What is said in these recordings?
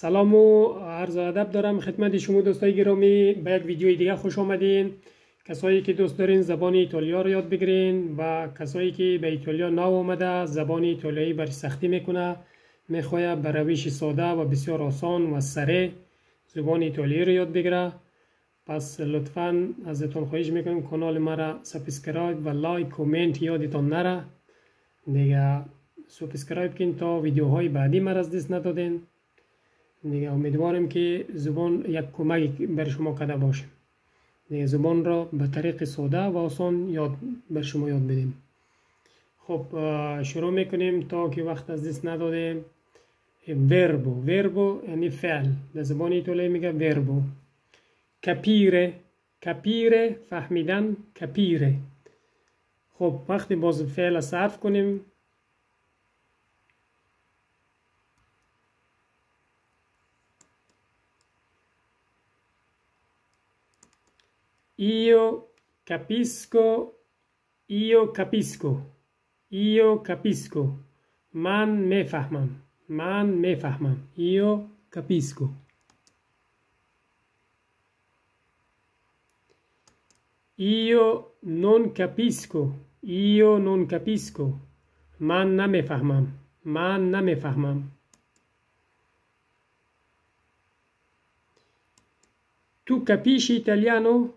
سلام و عرض ادب دارم خدمت شما دوستای گرامی به یک ویدیو دیگه خوش آمدین کسایی که دوست دارین زبان ایتالیا رو یاد بگیرین و کسایی که به ایتالیا نو آمده زبان ایتالیایی بر سختی میکنه میخوایه به روش ساده و بسیار آسان و سریع زبان ایتالیایی رو یاد بگیره پس لطفا ازتون خواهش میکنم کانال ما مرا سابسکرایب و لایک کامنت یادتون نره دیگه سابسکرایب کن تا ویدیوهای بعدی مرا از دست ندادین دیگه امیدوارم که زبان یک کمک بر شما کرده باشه دیگه زبان را به طریق ساده و آسان یاد بر شما یاد بدیم خب شروع میکنیم تا که وقت از دست ندادیم وربو وربو یعنی فعل در زبان ایتالیایی میگه وربو کپیره کپیره فهمیدن کپیره خب وقتی باز فعل صرف کنیم Io capisco, io capisco, io capisco. Man me fahmam, man me fahmam, io capisco. Io non capisco, io non capisco. Man na me fahmam, man na me fahmam. Tu capisci italiano?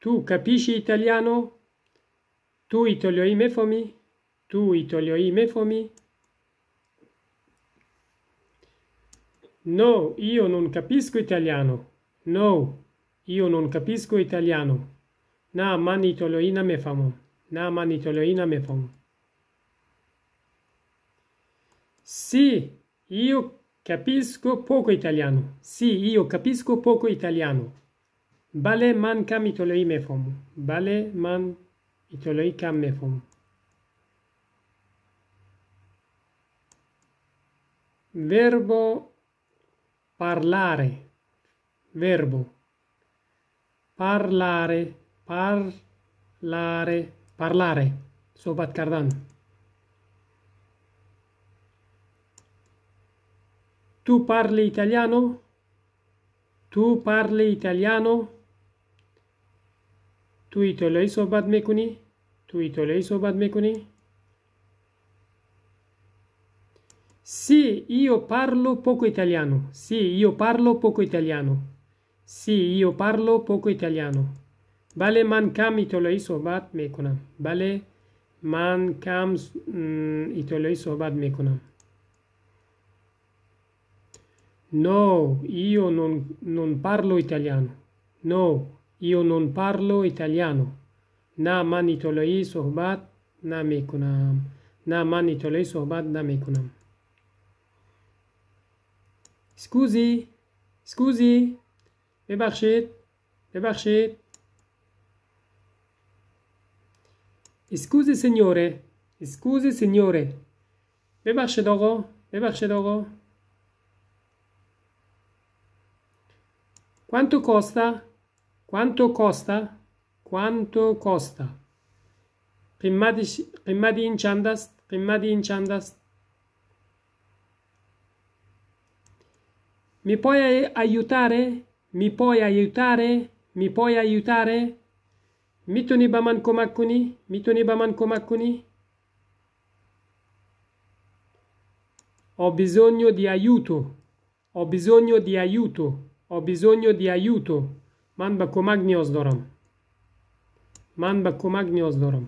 Tu capisci italiano? Tu i itolioimefomi? Tu i itolioimefomi? No, io non capisco italiano. No, io non capisco italiano. Na mani toloina me famo. Na mani toloina me famo. Sì, io capisco poco italiano. Sì, io capisco poco italiano. بله من کم ایتالیایی میفهمم بله من ایتالیایی کم میفهمم verbo parlare verbo parlare parlare parlare صحبت کردن tu parli italiano tu parli italiano تو ایتالایی صحبت میکنی؟ تو ایتالایی صحبت میکنی؟ Sì, io parlo poco italiano. Sì, io parlo poco italiano. Sì, io parlo poco italiano. بله من کم ایتالیایی صحبت میکنم. بله من کم ایتالیایی صحبت میکنم. No, io non, non parlo italiano. No, io non parlo italiano نه من ایتالیایی صحبت نمی کنم نه من ایتالیایی صحبت نمی کنم سکوزی سکوزی ببخشید ببخشید اسکوزی سنیوره اسکوزی سنیوره ببخشید آقا ببخشید آقا quanto costa quanto costa? Quanto costa? Prima di, prima prima di inchandast. Mi puoi aiutare? Mi puoi aiutare? Mi puoi aiutare? Mitoni baman komakuni? Mitoni baman komakuni? Ho bisogno di aiuto. Ho bisogno di aiuto. Ho bisogno di aiuto. ман ба кӯмак ниёз дорам ман ба кӯмак ниёз дорам